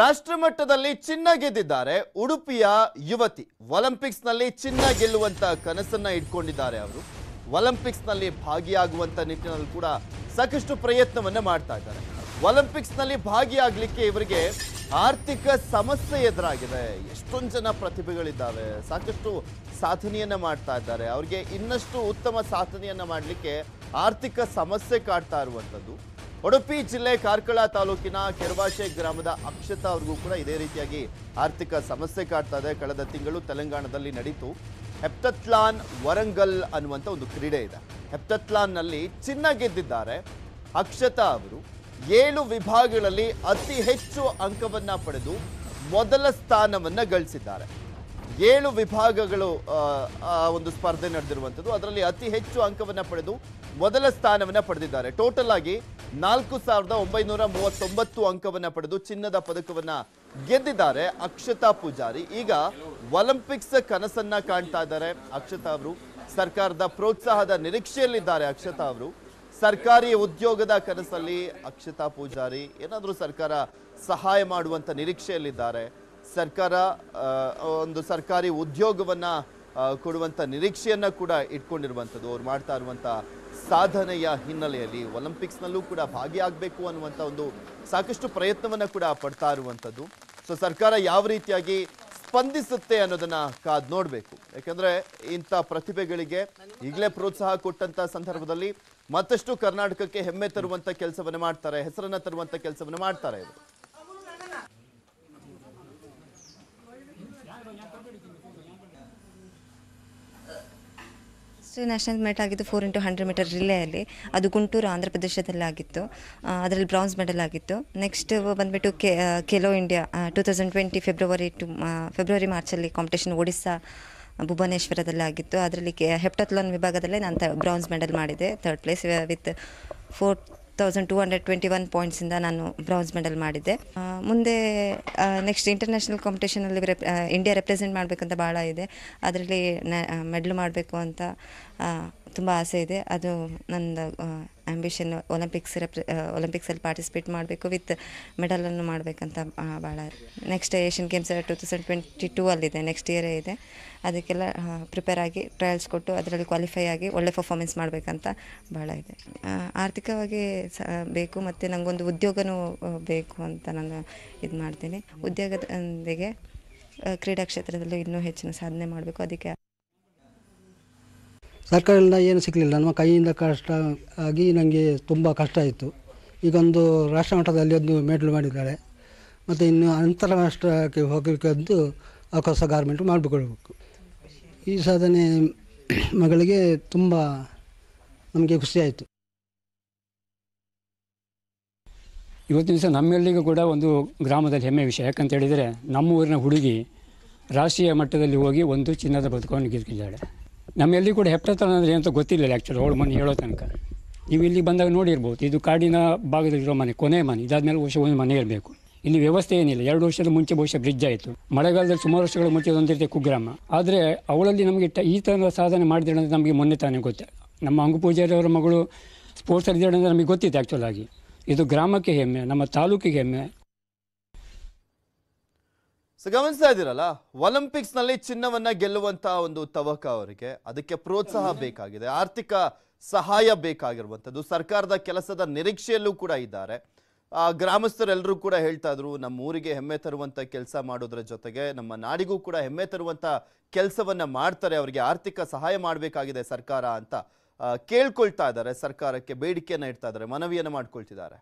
ರಾಷ್ಟ್ರಮಟ್ಟದಲ್ಲಿ ಚಿನ್ನ ಗೆದ್ದಿದ್ದಾರೆ ಉಡುಪಿಯ ಯುವತಿ ನಲ್ಲಿ ಚಿನ್ನ ಗೆಲ್ಲುವಂತ ಕನಸನ್ನ ಇಟ್ಕೊಂಡಿದ್ದಾರೆ ಅವರು ನಲ್ಲಿ ಭಾಗಿಯಾಗುವಂತ ನಿಟ್ಟಿನಲ್ಲಿ ಕೂಡ ಸಾಕಷ್ಟು ಪ್ರಯತ್ನವನ್ನ ಮಾಡ್ತಾ ಇದ್ದಾರೆ ನಲ್ಲಿ ಭಾಗಿಯಾಗಲಿಕ್ಕೆ ಇವರಿಗೆ ಆರ್ಥಿಕ ಸಮಸ್ಯೆ ಎದುರಾಗಿದೆ ಎಷ್ಟೊಂದು ಜನ ಪ್ರತಿಭೆಗಳಿದ್ದಾವೆ ಸಾಕಷ್ಟು ಸಾಧನೆಯನ್ನ ಮಾಡ್ತಾ ಇದ್ದಾರೆ ಅವ್ರಿಗೆ ಇನ್ನಷ್ಟು ಉತ್ತಮ ಸಾಧನೆಯನ್ನ ಮಾಡಲಿಕ್ಕೆ ಆರ್ಥಿಕ ಸಮಸ್ಯೆ ಕಾಡ್ತಾ ಇರುವಂಥದ್ದು ಉಡುಪಿ ಜಿಲ್ಲೆ ಕಾರ್ಕಳ ತಾಲೂಕಿನ ಕೆರವಾಶೆ ಗ್ರಾಮದ ಅಕ್ಷತಾ ಅವ್ರಿಗೂ ಕೂಡ ಇದೇ ರೀತಿಯಾಗಿ ಆರ್ಥಿಕ ಸಮಸ್ಯೆ ಕಾಡ್ತಾ ಇದೆ ಕಳೆದ ತಿಂಗಳು ತೆಲಂಗಾಣದಲ್ಲಿ ನಡೀತು ಹೆಪ್ತತ್ಲಾನ್ ವರಂಗಲ್ ಅನ್ನುವಂಥ ಒಂದು ಕ್ರೀಡೆ ಇದೆ ಹೆಪ್ತತ್ಲಾನ್ನಲ್ಲಿ ಚಿನ್ನ ಗೆದ್ದಿದ್ದಾರೆ ಅಕ್ಷತಾ ಅವರು ಏಳು ವಿಭಾಗಗಳಲ್ಲಿ ಅತಿ ಹೆಚ್ಚು ಅಂಕವನ್ನು ಪಡೆದು ಮೊದಲ ಸ್ಥಾನವನ್ನು ಗಳಿಸಿದ್ದಾರೆ ಏಳು ವಿಭಾಗಗಳು ಒಂದು ಸ್ಪರ್ಧೆ ನಡೆದಿರುವಂಥದ್ದು ಅದರಲ್ಲಿ ಅತಿ ಹೆಚ್ಚು ಅಂಕವನ್ನು ಪಡೆದು ಮೊದಲ ಸ್ಥಾನವನ್ನು ಪಡೆದಿದ್ದಾರೆ ಟೋಟಲ್ ಆಗಿ ನಾಲ್ಕು ಸಾವಿರದ ಒಂಬೈನೂರ ಮೂವತ್ತೊಂಬತ್ತು ಅಂಕವನ್ನು ಪಡೆದು ಚಿನ್ನದ ಪದಕವನ್ನ ಗೆದ್ದಿದ್ದಾರೆ ಅಕ್ಷತಾ ಪೂಜಾರಿ ಈಗ ಒಲಿಂಪಿಕ್ಸ್ ಕನಸನ್ನ ಕಾಣ್ತಾ ಇದ್ದಾರೆ ಅಕ್ಷತಾ ಅವರು ಸರ್ಕಾರದ ಪ್ರೋತ್ಸಾಹದ ನಿರೀಕ್ಷೆಯಲ್ಲಿದ್ದಾರೆ ಅಕ್ಷತಾ ಅವರು ಸರ್ಕಾರಿ ಉದ್ಯೋಗದ ಕನಸಲ್ಲಿ ಅಕ್ಷತಾ ಪೂಜಾರಿ ಏನಾದರೂ ಸರ್ಕಾರ ಸಹಾಯ ಮಾಡುವಂಥ ನಿರೀಕ್ಷೆಯಲ್ಲಿದ್ದಾರೆ ಸರ್ಕಾರ ಒಂದು ಸರ್ಕಾರಿ ಉದ್ಯೋಗವನ್ನು ಕೊಡುವಂಥ ನಿರೀಕ್ಷೆಯನ್ನು ಕೂಡ ಇಟ್ಕೊಂಡಿರುವಂಥದ್ದು ಅವ್ರು ಮಾಡ್ತಾ ಇರುವಂಥ ಸಾಧನೆಯ ಹಿನ್ನೆಲೆಯಲ್ಲಿ ಒಲಿಂಪಿಕ್ಸ್ನಲ್ಲೂ ಕೂಡ ಭಾಗಿಯಾಗಬೇಕು ಅನ್ನುವಂಥ ಒಂದು ಸಾಕಷ್ಟು ಪ್ರಯತ್ನವನ್ನು ಕೂಡ ಪಡ್ತಾ ಇರುವಂಥದ್ದು ಸೊ ಸರ್ಕಾರ ಯಾವ ರೀತಿಯಾಗಿ ಸ್ಪಂದಿಸುತ್ತೆ ಅನ್ನೋದನ್ನ ಕಾದ್ ನೋಡಬೇಕು ಯಾಕಂದ್ರೆ ಇಂಥ ಪ್ರತಿಭೆಗಳಿಗೆ ಈಗಲೇ ಪ್ರೋತ್ಸಾಹ ಕೊಟ್ಟಂತ ಸಂದರ್ಭದಲ್ಲಿ ಮತ್ತಷ್ಟು ಕರ್ನಾಟಕಕ್ಕೆ ಹೆಮ್ಮೆ ತರುವಂತ ಕೆಲಸವನ್ನು ಮಾಡ್ತಾರೆ ಹೆಸರನ್ನ ತರುವಂತ ಕೆಲಸವನ್ನು ಮಾಡ್ತಾರೆ ಫಸ್ಟ್ ನ್ಯಾಷನಲ್ ಮೆಟ್ ಆಗಿದ್ದು ಫೋರ್ ಇಂಟು ಹಂಡ್ರೆಡ್ ಮೀಟರ್ ರಿಲೇಯಲ್ಲಿ ಅದು ಗುಂಟೂರು ಆಂಧ್ರ ಪ್ರದೇಶದಲ್ಲಿ ಆಗಿತ್ತು ಅದರಲ್ಲಿ ಬ್ರಾನ್ಸ್ ಮೆಡಲ್ ಆಗಿತ್ತು ನೆಕ್ಸ್ಟ್ ಬಂದುಬಿಟ್ಟು ಕೆ Khelo India two thousand twenty February to February ಮಾರ್ಚಲ್ಲಿ ಕಾಂಪಿಟೇಷನ್ ಒಡಿಸ್ಸಾ ಭುವನೇಶ್ವರದಲ್ಲಿ ಆಗಿತ್ತು ಅದರಲ್ಲಿ ಕೆ ಹೆಪ್ಟಾತ್ಲಾನ್ ವಿಭಾಗದಲ್ಲೇ ನಾನು ಬ್ರಾನ್ಸ್ ಮೆಡಲ್ ಮಾಡಿದೆ third place with four thousand two hundred twenty one ಪಾಯಿಂಟ್ಸಿಂದ ನಾನು ಬ್ರಾಂಜ್ ಮೆಡಲ್ ಮಾಡಿದ್ದೆ ಮುಂದೆ ನೆಕ್ಸ್ಟ್ ಇಂಟರ್ನ್ಯಾಷನಲ್ ಕಾಂಪಿಟೇಷನಲ್ಲಿ ರೆಪ್ ಇಂಡಿಯಾ ರೆಪ್ರೆಸೆಂಟ್ ಮಾಡಬೇಕಂತ ಭಾಳ ಇದೆ ಅದರಲ್ಲಿ ನ ಮಾಡಬೇಕು ಅಂತ ತುಂಬ ಆಸೆ ಇದೆ ಅದು ನನ್ನ ಆ್ಯಂಬಿಷನ್ ಒಲಿಂಪಿಕ್ಸ್ ರೆಪ್ ಒಲಿಂಪಿಕ್ಸಲ್ಲಿ ಪಾರ್ಟಿಸಿಪೇಟ್ ಮಾಡಬೇಕು ವಿತ್ ಮೆಡಲನ್ನು ಮಾಡಬೇಕಂತ ಭಾಳ next Asian Games two thousand twenty two ಅಲ್ಲಿದೆ ನೆಕ್ಸ್ಟ್ ಇಯರೇ ಇದೆ ಅದಕ್ಕೆಲ್ಲ ಪ್ರಿಪೇರ್ ಆಗಿ ಟ್ರಯಲ್ಸ್ ಕೊಟ್ಟು ಅದರಲ್ಲಿ ಕ್ವಾಲಿಫೈ ಆಗಿ ಒಳ್ಳೆ ಪರ್ಫಾರ್ಮೆನ್ಸ್ ಮಾಡಬೇಕಂತ ಭಾಳ ಇದೆ ಆರ್ಥಿಕವಾಗಿ ಸ ಬೇಕು ಮತ್ತು ನನಗೊಂದು ಉದ್ಯೋಗವೂ ಬೇಕು ಅಂತ ನಾನು ಇದು ಮಾಡ್ತೀನಿ ಉದ್ಯೋಗದೊಂದಿಗೆ ಕ್ರೀಡಾ ಕ್ಷೇತ್ರದಲ್ಲೂ ಇನ್ನೂ ಹೆಚ್ಚಿನ ಸಾಧನೆ ಮಾಡಬೇಕು ಅದಕ್ಕೆ ಸರ್ಕಾರದಿಂದ ಏನು ಸಿಗಲಿಲ್ಲ ನಮ್ಮ ಕೈಯಿಂದ ಕಷ್ಟ ಆಗಿ ನನಗೆ ತುಂಬ ಕಷ್ಟ ಆಯಿತು ಈಗೊಂದು ರಾಷ್ಟ್ರ ಮಟ್ಟದಲ್ಲಿ ಒಂದು ಮೆಡ್ಲು ಮಾಡಿದ್ದಾರೆ ಮತ್ತು ಇನ್ನು ಅಂತಾರಾಷ್ಟ್ರಕ್ಕೆ ಹೋಗಲಿಕ್ಕೆ ಅವಕಾಶ ಗಾರ್ಮೆಂಟ್ ಮಾಡಿಕೊಳ್ಬೇಕು ಈ ಸಾಧನೆ ಮಗಳಿಗೆ ತುಂಬ ನಮಗೆ ಖುಷಿಯಾಯಿತು ಇವತ್ತಿನ ದಿವಸ ನಮ್ಮೆಲ್ಲಿಗೂ ಕೂಡ ಒಂದು ಗ್ರಾಮದಲ್ಲಿ ಹೆಮ್ಮೆ ವಿಷಯ ಯಾಕಂತ ಹೇಳಿದರೆ ನಮ್ಮ ಊರಿನ ಹುಡುಗಿ ರಾಷ್ಟ್ರೀಯ ಮಟ್ಟದಲ್ಲಿ ಹೋಗಿ ಒಂದು ಚಿನ್ನದ ಪದಕವನ್ನು ಗೆದ್ದುಕೊಂಡಿದ್ದಾಳೆ ನಮ್ಮೆಲ್ಲಿ ಕೂಡ ಹೆಪ್ಟತನ ಅಂದರೆ ಅಂತ ಗೊತ್ತಿಲ್ಲ ಆ್ಯಕ್ಚುಲಿ ಅವಳು ಮನೆ ಹೇಳೋ ತನಕ ನೀವು ಇಲ್ಲಿ ಬಂದಾಗ ನೋಡಿರ್ಬೋದು ಇದು ಕಾಡಿನ ಭಾಗದಲ್ಲಿರೋ ಮನೆ ಕೊನೆ ಮನೆ ಇದಾದ್ಮೇಲೆ ವರ್ಷ ಒಂದು ಮನೆ ಇರಬೇಕು ಇಲ್ಲಿ ವ್ಯವಸ್ಥೆ ಏನಿಲ್ಲ ಎರಡು ವರ್ಷದ ಮುಂಚೆ ಬಹುಶಃ ಬ್ರಿಡ್ಜ್ ಆಯಿತು ಮಳೆಗಾಲದಲ್ಲಿ ಸುಮಾರು ವರ್ಷಗಳ ಮುಂಚೆ ಒಂದಿರುತ್ತೆ ಕುಗ್ರಾಮ ಆದರೆ ಅವಳಲ್ಲಿ ನಮಗೆ ಈ ಥರದ ಸಾಧನೆ ಮಾಡಿದ್ರೆ ನಮಗೆ ಮೊನ್ನೆ ತಾನೇ ಗೊತ್ತೆ ನಮ್ಮ ಅಂಗು ಪೂಜಾರಿ ಅವರ ಮಗಳು ಸ್ಪೋರ್ಟ್ಸ್ ಅಂದರೆ ನಮಗೆ ಗೊತ್ತಿತ್ತು ಆ್ಯಕ್ಚುಲಾಗಿ ಇದು ಗ್ರಾಮಕ್ಕೆ ಹೆಮ್ಮೆ ನಮ್ಮ ತಾಲೂಕಿಗೆ ಹೆಮ್ಮೆ ಸೊ ಗಮನಿಸ್ತಾ ಇದ್ದೀರಲ್ಲ ಒಲಿಂಪಿಕ್ಸ್ ನಲ್ಲಿ ಚಿನ್ನವನ್ನ ಗೆಲ್ಲುವಂತಹ ಒಂದು ತವಕ ಅವರಿಗೆ ಅದಕ್ಕೆ ಪ್ರೋತ್ಸಾಹ ಬೇಕಾಗಿದೆ ಆರ್ಥಿಕ ಸಹಾಯ ಬೇಕಾಗಿರುವಂಥದ್ದು ಸರ್ಕಾರದ ಕೆಲಸದ ನಿರೀಕ್ಷೆಯಲ್ಲೂ ಕೂಡ ಇದ್ದಾರೆ ಗ್ರಾಮಸ್ಥರೆಲ್ಲರೂ ಕೂಡ ಹೇಳ್ತಾ ಇದ್ರು ನಮ್ಮ ಊರಿಗೆ ಹೆಮ್ಮೆ ತರುವಂತ ಕೆಲಸ ಮಾಡೋದ್ರ ಜೊತೆಗೆ ನಮ್ಮ ನಾಡಿಗೂ ಕೂಡ ಹೆಮ್ಮೆ ತರುವಂತ ಕೆಲಸವನ್ನ ಮಾಡ್ತಾರೆ ಅವರಿಗೆ ಆರ್ಥಿಕ ಸಹಾಯ ಮಾಡಬೇಕಾಗಿದೆ ಸರ್ಕಾರ ಅಂತ ಕೇಳ್ಕೊಳ್ತಾ ಇದ್ದಾರೆ ಸರ್ಕಾರಕ್ಕೆ ಬೇಡಿಕೆಯನ್ನು ಇಡ್ತಾ ಇದ್ದಾರೆ ಮನವಿಯನ್ನು ಮಾಡ್ಕೊಳ್ತಿದ್ದಾರೆ